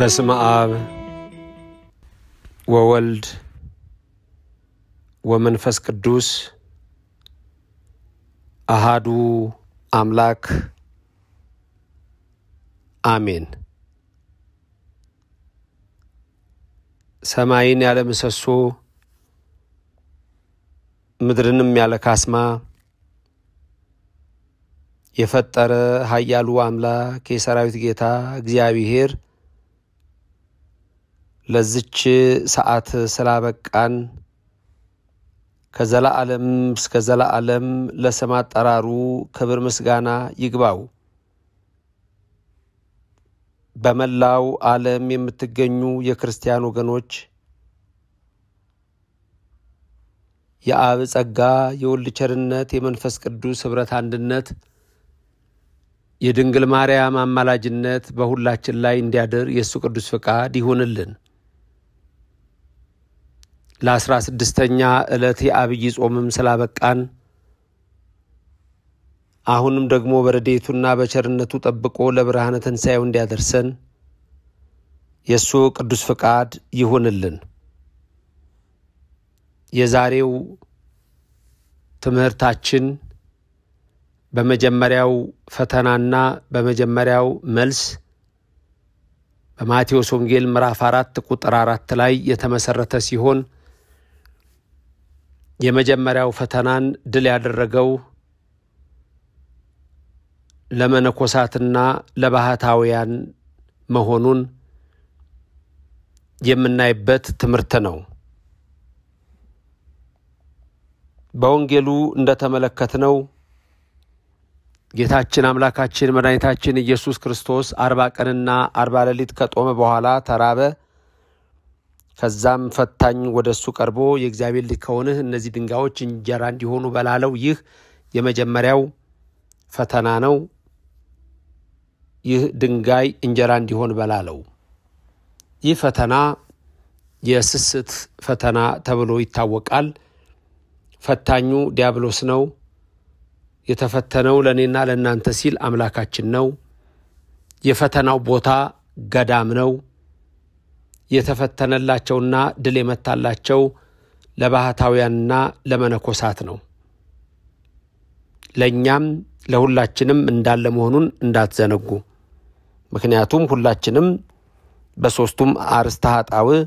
በስመ አብ ወወልድ ወመንፈስ ቅዱስ አሃዱ አምላክ አሜን። ሰማይን ያለ ምሰሶ ምድርንም ያለ ካስማ የፈጠረ ኃያሉ አምላክ የሰራዊት ጌታ እግዚአብሔር ለዝች ሰዓት ስላበቃን ከዘላዓለም እስከ ዘላዓለም ለስም አጠራሩ ክብር ምስጋና ይግባው። በመላው ዓለም የምትገኙ የክርስቲያን ወገኖች የአብ ጸጋ የወልድ ቸርነት የመንፈስ ቅዱስ ኅብረት አንድነት የድንግል ማርያም አማላጅነት በሁላችን ላይ እንዲያድር የእሱ ቅዱስ ፈቃድ ይሁንልን። ለአስራ ስድስተኛ ዕለት የአብይ ጾምም ስላበቃን አሁንም ደግሞ በረዴቱና በቸርነቱ ጠብቆ ለብርሃነ ትንሣኤው እንዲያደርሰን የእሱ ቅዱስ ፈቃድ ይሁንልን። የዛሬው ትምህርታችን በመጀመሪያው ፈተናና በመጀመሪያው መልስ በማቴዎስ ወንጌል ምዕራፍ አራት ቁጥር አራት ላይ የተመሠረተ ሲሆን የመጀመሪያው ፈተናን ድል ያደረገው ለመነኮሳትና ለባህታውያን መሆኑን የምናይበት ትምህርት ነው። በወንጌሉ እንደተመለከትነው ጌታችን አምላካችን መድኃኒታችን ኢየሱስ ክርስቶስ አርባ ቀንና አርባ ሌሊት ከጦመ በኋላ ተራበ። ከዛም ፈታኝ ወደ እሱ ቀርቦ የእግዚአብሔር ልጅ ከሆንህ እነዚህ ድንጋዮች እንጀራ እንዲሆኑ በላለው። ይህ የመጀመሪያው ፈተና ነው። ይህ ድንጋይ እንጀራ እንዲሆን በላለው። ይህ ፈተና የስስት ፈተና ተብሎ ይታወቃል። ፈታኙ ዲያብሎስ ነው። የተፈተነው ለእኔና ለእናንተ ሲል አምላካችን ነው። የፈተናው ቦታ ገዳም ነው። የተፈተነላቸውና ድል የመታላቸው ለባህታውያንና ለመነኮሳት ነው። ለእኛም ለሁላችንም እንዳለ መሆኑን እንዳትዘነጉ። ምክንያቱም ሁላችንም በሦስቱም አርእስተ ኃጣውእ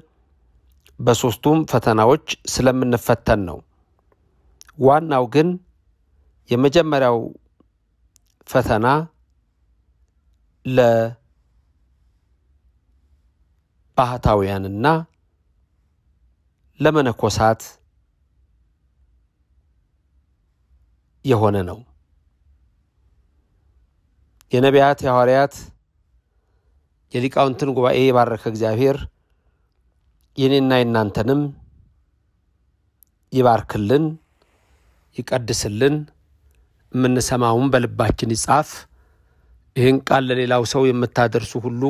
በሦስቱም ፈተናዎች ስለምንፈተን ነው። ዋናው ግን የመጀመሪያው ፈተና ለ ባህታውያንና ለመነኮሳት የሆነ ነው። የነቢያት የሐዋርያት የሊቃውንትን ጉባኤ የባረከ እግዚአብሔር የኔና የናንተንም ይባርክልን፣ ይቀድስልን። የምንሰማውን በልባችን ይጻፍ። ይህን ቃል ለሌላው ሰው የምታደርሱ ሁሉ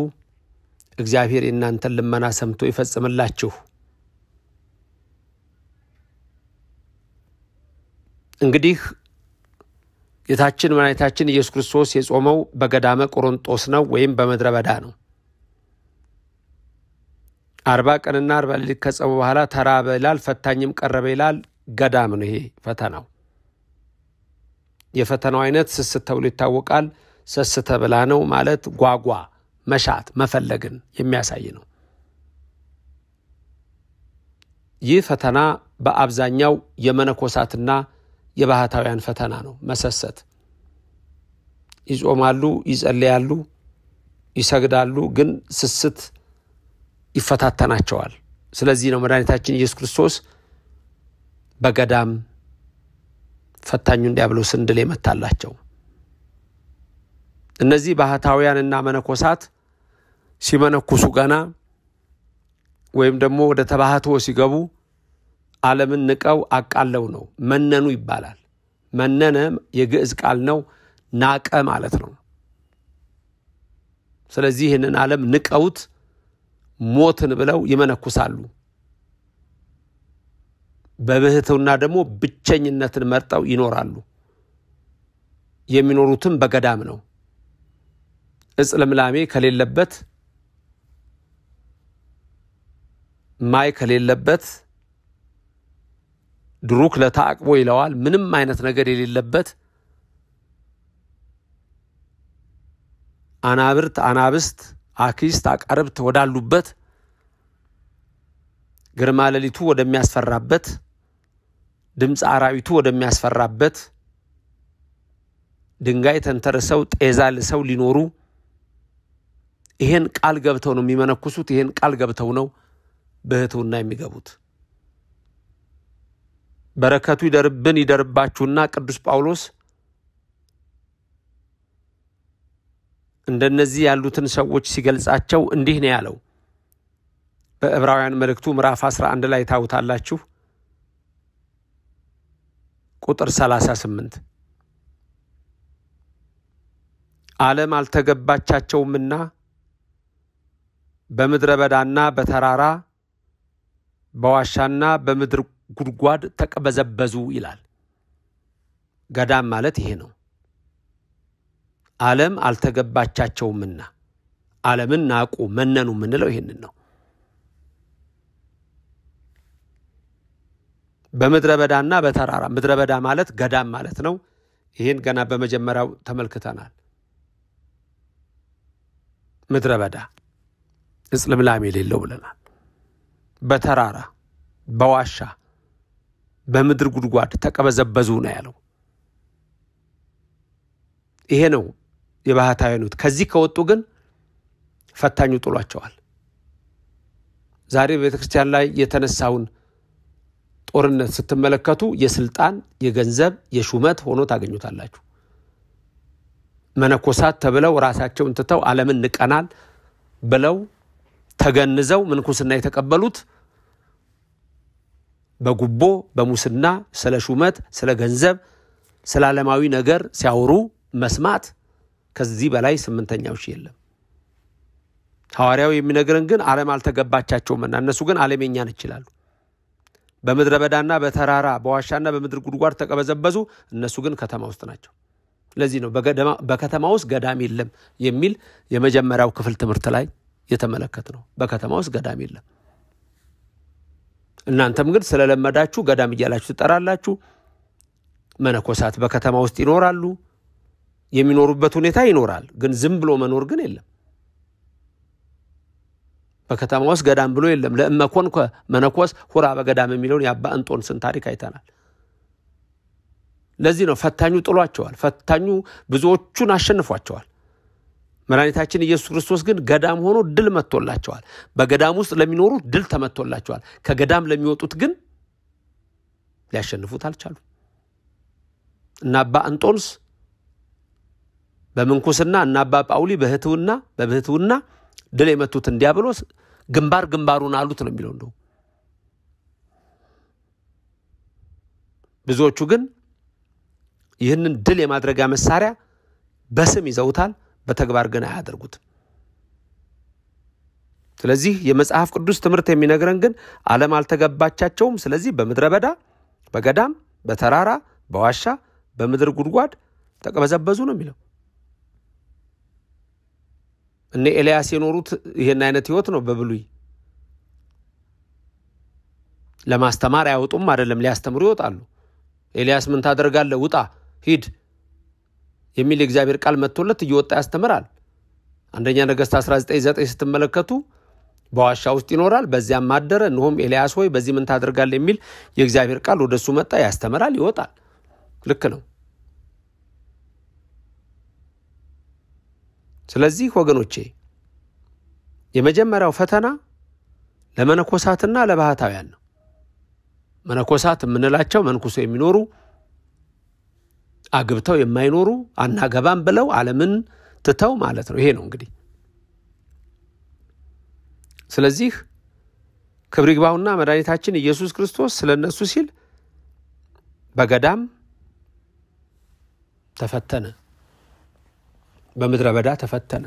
እግዚአብሔር የእናንተን ልመና ሰምቶ ይፈጽምላችሁ። እንግዲህ ጌታችን መድኃኒታችን ኢየሱስ ክርስቶስ የጾመው በገዳመ ቆሮንጦስ ነው ወይም በምድረ በዳ ነው። አርባ ቀንና አርባ ሌሊት ከጾመ በኋላ ተራበ ይላል፣ ፈታኝም ቀረበ ይላል። ገዳም ነው ይሄ ፈተናው። የፈተናው አይነት ስስት ተብሎ ይታወቃል። ሰስተ ብላ ነው ማለት ጓጓ መሻት መፈለግን የሚያሳይ ነው። ይህ ፈተና በአብዛኛው የመነኮሳትና የባህታውያን ፈተና ነው። መሰሰት። ይጾማሉ፣ ይጸልያሉ፣ ይሰግዳሉ፣ ግን ስስት ይፈታተናቸዋል። ስለዚህ ነው መድኃኒታችን ኢየሱስ ክርስቶስ በገዳም ፈታኙን ዲያብሎስን ድል የመታላቸው። እነዚህ ባህታውያንና መነኮሳት ሲመነኩሱ ገና ወይም ደግሞ ወደ ተባህቶ ሲገቡ ዓለምን ንቀው አቃለው ነው። መነኑ ይባላል። መነነ የግዕዝ ቃል ነው፣ ናቀ ማለት ነው። ስለዚህ ይህንን ዓለም ንቀውት ሞትን ብለው ይመነኩሳሉ። በብህትውና ደግሞ ብቸኝነትን መርጠው ይኖራሉ። የሚኖሩትም በገዳም ነው። እጽ ልምላሜ ከሌለበት ማይ ከሌለበት ድሩክ ለታቅቦ ይለዋል። ምንም አይነት ነገር የሌለበት አናብርት፣ አናብስት፣ አክስት፣ አቃርብት ወዳሉበት ግርማ ሌሊቱ ወደሚያስፈራበት ድምፅ አራዊቱ ወደሚያስፈራበት ድንጋይ ተንተርሰው ጤዛ ልሰው ሊኖሩ ይሄን ቃል ገብተው ነው የሚመነኩሱት። ይሄን ቃል ገብተው ነው በህትውና የሚገቡት። በረከቱ ይደርብን ይደርባችሁና ቅዱስ ጳውሎስ እንደነዚህ ያሉትን ሰዎች ሲገልጻቸው እንዲህ ነው ያለው። በዕብራውያን መልእክቱ ምዕራፍ 11 ላይ ታውታላችሁ ቁጥር 38 ዓለም አልተገባቻቸውምና በምድረ በዳና በተራራ በዋሻና በምድር ጉድጓድ ተቀበዘበዙ ይላል። ገዳም ማለት ይሄ ነው። ዓለም አልተገባቻቸውምና ዓለምን ናቁ፣ መነኑ የምንለው ይህንን ነው። በምድረ በዳና በተራራ ምድረ በዳ ማለት ገዳም ማለት ነው። ይህን ገና በመጀመሪያው ተመልክተናል። ምድረ በዳ እጽልምላሜ የሌለው ብለናል። በተራራ በዋሻ በምድር ጉድጓድ ተቀበዘበዙ ነው ያለው። ይሄ ነው የባህታውያኑት። ከዚህ ከወጡ ግን ፈታኙ ጥሏቸዋል። ዛሬ በቤተ ክርስቲያን ላይ የተነሳውን ጦርነት ስትመለከቱ የስልጣን፣ የገንዘብ፣ የሹመት ሆኖ ታገኙታላችሁ። መነኮሳት ተብለው ራሳቸውን ትተው ዓለምን ንቀናል ብለው ተገንዘው ምንኩስና የተቀበሉት በጉቦ በሙስና ስለ ሹመት፣ ስለ ገንዘብ፣ ስለ ዓለማዊ ነገር ሲያወሩ መስማት ከዚህ በላይ ስምንተኛው ሺ የለም። ሐዋርያው የሚነግርን ግን ዓለም አልተገባቻቸውምና እነሱ ግን ዓለም ይችላሉ። ነች በምድረ በዳና በተራራ በዋሻና በምድር ጉድጓድ ተቀበዘበዙ፣ እነሱ ግን ከተማ ውስጥ ናቸው። ለዚህ ነው በከተማ ውስጥ ገዳም የለም የሚል የመጀመሪያው ክፍል ትምህርት ላይ የተመለከት ነው። በከተማ ውስጥ ገዳም የለም። እናንተም ግን ስለለመዳችሁ ገዳም እያላችሁ ትጠራላችሁ። መነኮሳት በከተማ ውስጥ ይኖራሉ። የሚኖሩበት ሁኔታ ይኖራል። ግን ዝም ብሎ መኖር ግን የለም። በከተማ ውስጥ ገዳም ብሎ የለም። ለእመኮን መነኮስ ሁራ በገዳም የሚለውን የአባ እንጦንስን ታሪክ አይተናል። ለዚህ ነው ፈታኙ ጥሏቸዋል። ፈታኙ ብዙዎቹን አሸንፏቸዋል። መድኃኒታችን ኢየሱስ ክርስቶስ ግን ገዳም ሆኖ ድል መጥቶላቸዋል። በገዳም ውስጥ ለሚኖሩ ድል ተመጥቶላቸዋል። ከገዳም ለሚወጡት ግን ሊያሸንፉት አልቻሉ እና አባ አንጦንስ በምንኩስና እና አባ ጳውሊ በህትውና በብህትውና ድል የመቱት እንዲያብሎስ ግንባር ግንባሩን አሉት ነው የሚለው እንደው ብዙዎቹ ግን ይህንን ድል የማድረጊያ መሳሪያ በስም ይዘውታል። በተግባር ግን አያደርጉትም። ስለዚህ የመጽሐፍ ቅዱስ ትምህርት የሚነግረን ግን ዓለም አልተገባቻቸውም። ስለዚህ በምድረ በዳ፣ በገዳም፣ በተራራ፣ በዋሻ፣ በምድር ጉድጓድ ተቀበዘበዙ ነው የሚለው። እነ ኤልያስ የኖሩት ይህን አይነት ህይወት ነው። በብሉይ ለማስተማር አይወጡም አይደለም፣ ሊያስተምሩ ይወጣሉ። ኤልያስ ምን ታደርጋለህ? ውጣ ሂድ የሚል የእግዚአብሔር ቃል መጥቶለት እየወጣ ያስተምራል። አንደኛ ነገሥት 19፥9 ስትመለከቱ በዋሻ ውስጥ ይኖራል፣ በዚያም ማደረ። እንሆም ኤልያስ ሆይ በዚህ ምን ታደርጋለህ? የሚል የእግዚአብሔር ቃል ወደ እሱ መጣ፣ ያስተምራል፣ ይወጣል። ልክ ነው። ስለዚህ ወገኖቼ የመጀመሪያው ፈተና ለመነኮሳትና ለባህታውያን ነው። መነኮሳት የምንላቸው መንኩሶ የሚኖሩ አግብተው የማይኖሩ አናገባም ብለው ዓለምን ትተው ማለት ነው። ይሄ ነው እንግዲህ። ስለዚህ ክብር ይግባውና መድኃኒታችን ኢየሱስ ክርስቶስ ስለ እነሱ ሲል በገዳም ተፈተነ፣ በምድረ በዳ ተፈተነ፣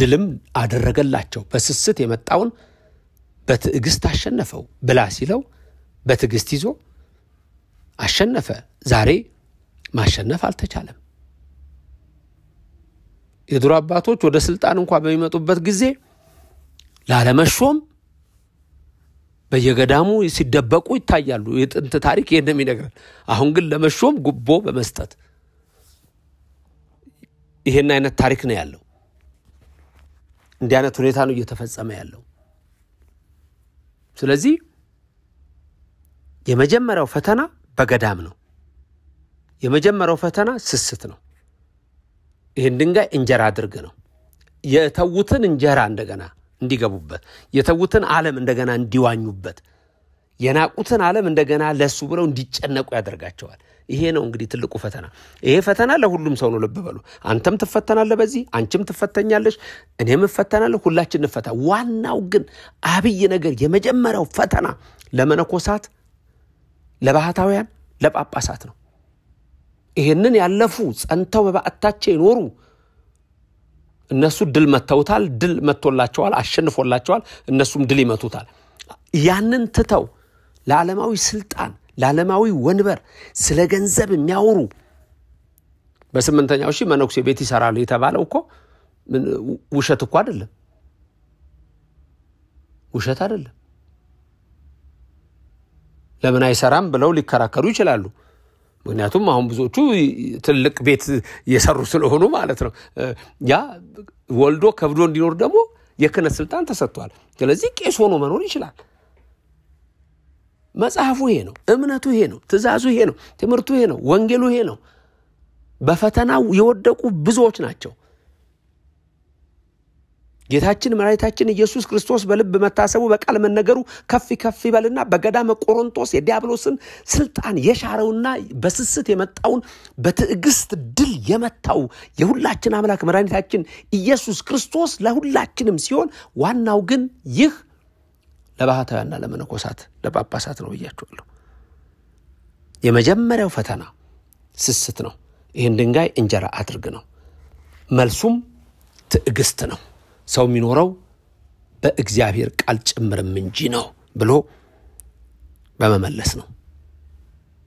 ድልም አደረገላቸው። በስስት የመጣውን በትዕግስት አሸነፈው ብላ ሲለው በትዕግስት ይዞ አሸነፈ። ዛሬ ማሸነፍ አልተቻለም። የድሮ አባቶች ወደ ስልጣን እንኳ በሚመጡበት ጊዜ ላለመሾም በየገዳሙ ሲደበቁ ይታያሉ። የጥንት ታሪክ ይህን የሚነግረን። አሁን ግን ለመሾም ጉቦ በመስጠት ይህን አይነት ታሪክ ነው ያለው። እንዲህ አይነት ሁኔታ ነው እየተፈጸመ ያለው። ስለዚህ የመጀመሪያው ፈተና በገዳም ነው። የመጀመሪያው ፈተና ስስት ነው። ይህን ድንጋይ እንጀራ አድርግ ነው። የተዉትን እንጀራ እንደገና እንዲገቡበት፣ የተዉትን ዓለም እንደገና እንዲዋኙበት፣ የናቁትን ዓለም እንደገና ለሱ ብለው እንዲጨነቁ ያደርጋቸዋል። ይሄ ነው እንግዲህ ትልቁ ፈተና። ይሄ ፈተና ለሁሉም ሰው ነው። ልብ በሉ። አንተም ትፈተናለህ በዚህ አንቺም ትፈተኛለሽ፣ እኔም እፈተናለሁ፣ ሁላችን እንፈታ። ዋናው ግን አብይ ነገር የመጀመሪያው ፈተና ለመነኮሳት፣ ለባህታውያን፣ ለጳጳሳት ነው። ይሄንን ያለፉ ጸንተው በበዓታቸው ይኖሩ እነሱ ድል መተውታል፣ ድል መቶላቸዋል፣ አሸንፎላቸዋል። እነሱም ድል ይመቱታል። ያንን ትተው ለዓለማዊ ስልጣን፣ ለዓለማዊ ወንበር፣ ስለ ገንዘብ የሚያወሩ በስምንተኛው ሺህ መነኩሴ ቤት ይሰራሉ የተባለው እኮ ውሸት እኮ አይደለም፣ ውሸት አይደለም። ለምን አይሰራም ብለው ሊከራከሩ ይችላሉ። ምክንያቱም አሁን ብዙዎቹ ትልቅ ቤት የሰሩ ስለሆኑ ማለት ነው። ያ ወልዶ ከብዶ እንዲኖር ደግሞ የክህነት ስልጣን ተሰጥቷል። ስለዚህ ቄስ ሆኖ መኖር ይችላል። መጽሐፉ ይሄ ነው፣ እምነቱ ይሄ ነው፣ ትእዛዙ ይሄ ነው፣ ትምህርቱ ይሄ ነው፣ ወንጌሉ ይሄ ነው። በፈተናው የወደቁ ብዙዎች ናቸው። ጌታችን መድኃኒታችን ኢየሱስ ክርስቶስ በልብ መታሰቡ በቃል መነገሩ ከፍ ከፍ ይበልና በገዳመ ቆሮንቶስ የዲያብሎስን ስልጣን የሻረውና በስስት የመጣውን በትዕግስት ድል የመታው የሁላችን አምላክ መድኃኒታችን ኢየሱስ ክርስቶስ ለሁላችንም ሲሆን ዋናው ግን ይህ ለባህታውያንና ለመነኮሳት ለጳጳሳት ነው ብያችኋለሁ። የመጀመሪያው ፈተና ስስት ነው። ይህን ድንጋይ እንጀራ አድርግ ነው። መልሱም ትዕግስት ነው። ሰው የሚኖረው በእግዚአብሔር ቃል ጭምርም እንጂ ነው ብሎ በመመለስ ነው።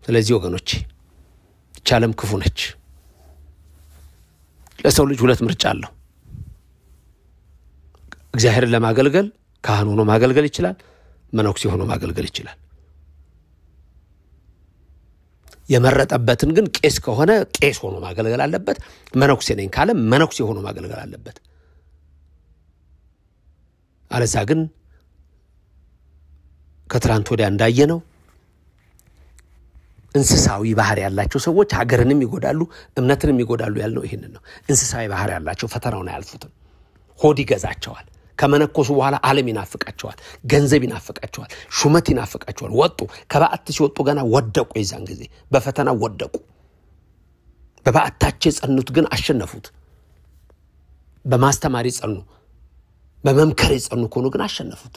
ስለዚህ ወገኖቼ ይህች ክፉ ነች። ለሰው ልጅ ሁለት ምርጫ አለው። እግዚአብሔርን ለማገልገል ካህን ሆኖ ማገልገል ይችላል። መነኩሴ ሆኖ ማገልገል ይችላል። የመረጠበትን ግን ቄስ ከሆነ ቄስ ሆኖ ማገልገል አለበት። መነኩሴ ነኝ ካለ መነኩሴ ሆኖ ማገልገል አለበት። አለዛ ግን ከትናንት ወዲያ ነው እንስሳዊ ባህር ያላቸው ሰዎች ሀገርንም ይጎዳሉ፣ እምነትንም ይጎዳሉ ያልነው ይህን ነው። እንስሳዊ ባህር ያላቸው ፈተናውን አያልፉትም። ሆድ ይገዛቸዋል። ከመነኮሱ በኋላ ዓለም ይናፍቃቸዋል፣ ገንዘብ ይናፍቃቸዋል፣ ሹመት ይናፍቃቸዋል። ወጡ። ከበአት ሲወጡ ገና ወደቁ። የዛን ጊዜ በፈተና ወደቁ። በበአታቸው የጸኑት ግን አሸነፉት። በማስተማር ጸኑ። በመምከር የጸኑ ከሆኑ ግን አሸነፉት።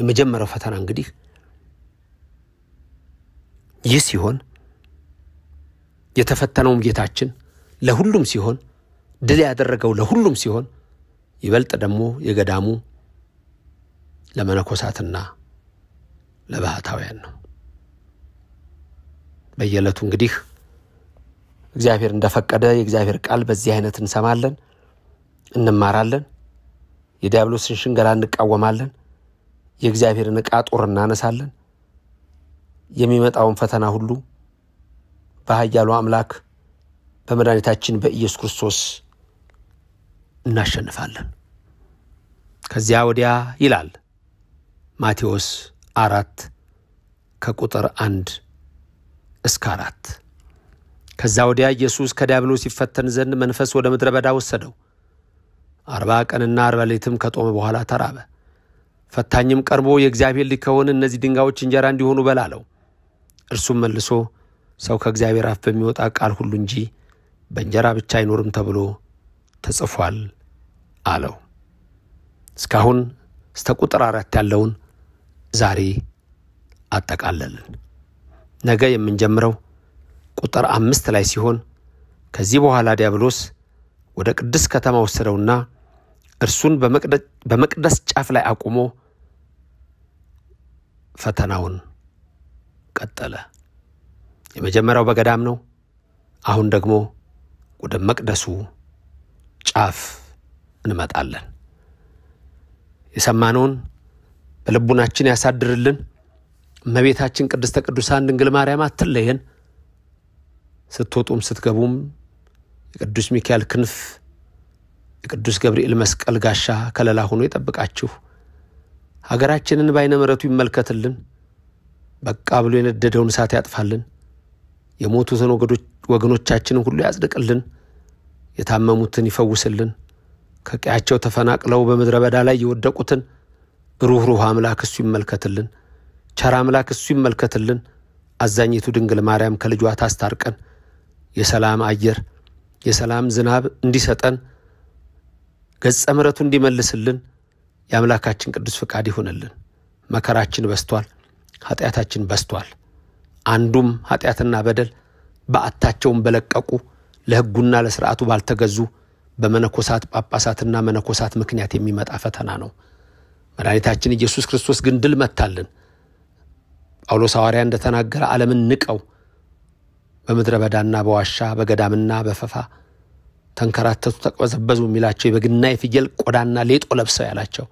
የመጀመሪያው ፈተና እንግዲህ ይህ ሲሆን የተፈተነውም ጌታችን ለሁሉም ሲሆን ድል ያደረገው ለሁሉም ሲሆን ይበልጥ ደግሞ የገዳሙ ለመነኮሳትና ለባህታውያን ነው። በየዕለቱ እንግዲህ እግዚአብሔር እንደፈቀደ የእግዚአብሔር ቃል በዚህ አይነት እንሰማለን። እንማራለን። የዲያብሎስን ሽንገላ እንቃወማለን። የእግዚአብሔርን ዕቃ ጦር እናነሳለን። የሚመጣውን ፈተና ሁሉ በኃያሉ አምላክ በመድኃኒታችን በኢየሱስ ክርስቶስ እናሸንፋለን። ከዚያ ወዲያ ይላል ማቴዎስ አራት ከቁጥር አንድ እስከ አራት ከዛ ወዲያ ኢየሱስ ከዲያብሎስ ይፈተን ዘንድ መንፈስ ወደ ምድረ በዳ ወሰደው። አርባ ቀንና አርባ ሌሊትም ከጦመ በኋላ ተራበ። ፈታኝም ቀርቦ የእግዚአብሔር ልጅ ከሆነ እነዚህ ድንጋዮች እንጀራ እንዲሆኑ በላለው። እርሱም መልሶ ሰው ከእግዚአብሔር አፍ በሚወጣ ቃል ሁሉ እንጂ በእንጀራ ብቻ አይኖርም ተብሎ ተጽፏል አለው። እስካሁን እስተ ቁጥር አራት ያለውን ዛሬ አጠቃለልን። ነገ የምንጀምረው ቁጥር አምስት ላይ ሲሆን ከዚህ በኋላ ዲያብሎስ ወደ ቅድስ ከተማ ወሰደውና እርሱን በመቅደስ ጫፍ ላይ አቁሞ ፈተናውን ቀጠለ። የመጀመሪያው በገዳም ነው። አሁን ደግሞ ወደ መቅደሱ ጫፍ እንመጣለን። የሰማነውን በልቡናችን ያሳድርልን። እመቤታችን ቅድስተ ቅዱሳን ድንግል ማርያም አትለየን። ስትወጡም ስትገቡም የቅዱስ ሚካኤል ክንፍ የቅዱስ ገብርኤል መስቀል ጋሻ ከለላ ሆኖ ይጠብቃችሁ። ሀገራችንን በዓይነ ምረቱ ይመልከትልን። በቃ ብሎ የነደደውን እሳት ያጥፋልን። የሞቱትን ወገኖቻችንን ሁሉ ያጽድቅልን። የታመሙትን ይፈውስልን። ከቀያቸው ተፈናቅለው በምድረ በዳ ላይ የወደቁትን ሩኅሩኅ አምላክ እሱ ይመልከትልን። ቸር አምላክ እሱ ይመልከትልን። አዛኝቱ ድንግል ማርያም ከልጇ ታስታርቀን። የሰላም አየር የሰላም ዝናብ እንዲሰጠን ገጸ ምረቱ እንዲመልስልን የአምላካችን ቅዱስ ፍቃድ ይሁንልን። መከራችን በስቷል፣ ኃጢአታችን በስቷል። አንዱም ኃጢአትና በደል በአታቸውን በለቀቁ ለሕጉና ለሥርዓቱ ባልተገዙ በመነኮሳት ጳጳሳትና መነኮሳት ምክንያት የሚመጣ ፈተና ነው። መድኃኒታችን ኢየሱስ ክርስቶስ ግን ድል መታልን። ጳውሎስ ሐዋርያ እንደተናገረ ዓለምን ንቀው በምድረ በዳና በዋሻ በገዳምና በፈፋ ተንከራተቱ፣ ተቅበዘበዙ የሚላቸው የበግና የፍየል ቆዳና ሌጦ ለብሰው ያላቸው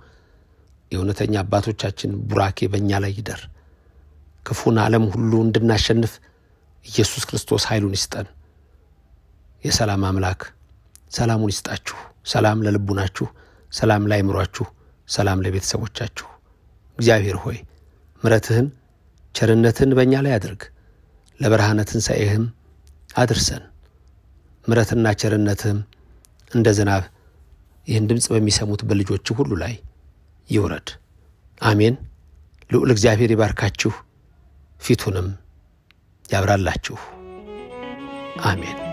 የእውነተኛ አባቶቻችን ቡራኬ በእኛ ላይ ይደር። ክፉን ዓለም ሁሉ እንድናሸንፍ ኢየሱስ ክርስቶስ ኃይሉን ይስጠን። የሰላም አምላክ ሰላሙን ይስጣችሁ። ሰላም ለልቡናችሁ፣ ሰላም ለአእምሯችሁ፣ ሰላም ለቤተሰቦቻችሁ። እግዚአብሔር ሆይ ምረትህን ቸርነትህን በእኛ ላይ አድርግ። ለብርሃነ ትንሣኤህም አድርሰን። ምረትና ቸርነትህም እንደ ዝናብ ይህን ድምፅ በሚሰሙት በልጆች ሁሉ ላይ ይውረድ። አሜን። ልዑል እግዚአብሔር ይባርካችሁ፣ ፊቱንም ያብራላችሁ። አሜን።